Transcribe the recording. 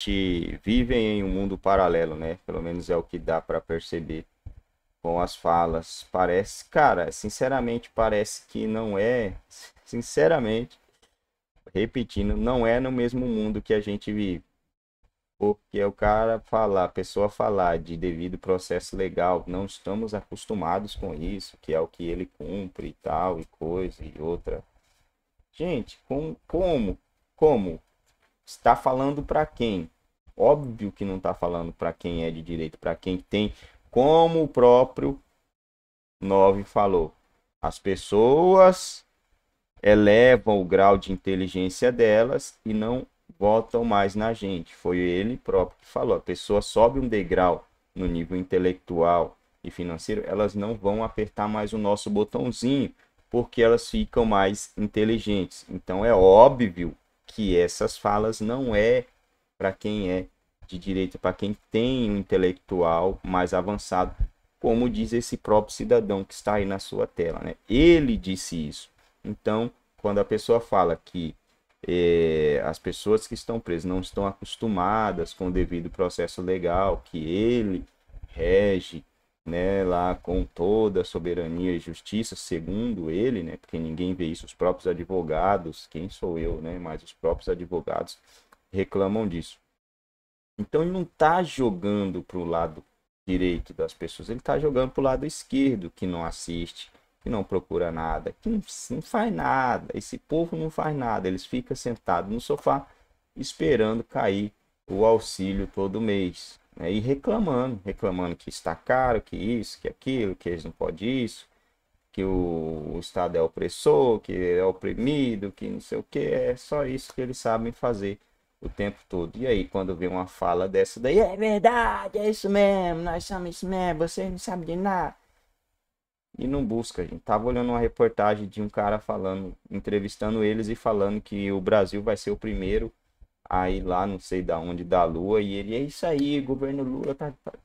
gente vivem em um mundo paralelo, né? Pelo menos é o que dá para perceber com as falas. Parece, cara, sinceramente parece que não é, sinceramente, repetindo, não é no mesmo mundo que a gente vive. Porque o cara falar, a pessoa falar de devido processo legal, não estamos acostumados com isso, que é o que ele cumpre e tal, e coisa e outra. Gente, com, como? Como? Está falando para quem? Óbvio que não está falando para quem é de direito, para quem tem, como o próprio 9 falou. As pessoas elevam o grau de inteligência delas e não votam mais na gente. Foi ele próprio que falou. A pessoa sobe um degrau no nível intelectual e financeiro, elas não vão apertar mais o nosso botãozinho, porque elas ficam mais inteligentes. Então é óbvio que essas falas não é para quem é de direita, é para quem tem um intelectual mais avançado, como diz esse próprio cidadão que está aí na sua tela, né? Ele disse isso. Então, quando a pessoa fala que é, as pessoas que estão presas não estão acostumadas com o devido processo legal que ele rege né, lá com toda a soberania e justiça, segundo ele, né, porque ninguém vê isso, os próprios advogados, quem sou eu, né, mas os próprios advogados reclamam disso. Então ele não está jogando para o lado direito das pessoas, ele está jogando para o lado esquerdo, que não assiste, que não procura nada, que não, não faz nada. Esse povo não faz nada, eles ficam sentados no sofá esperando cair o auxílio todo mês né, e reclamando, reclamando que está caro, que isso, que aquilo, que eles não podem isso, que o, o Estado é opressor, que é oprimido, que não sei o que, é só isso que eles sabem fazer o tempo todo. E aí, quando vem uma fala dessa daí, é verdade, é isso mesmo, nós somos isso mesmo, vocês não sabem de nada. E não busca, gente. Tava olhando uma reportagem de um cara falando, entrevistando eles e falando que o Brasil vai ser o primeiro aí lá não sei da onde da Lua e ele é isso aí, governo Lula tá, tá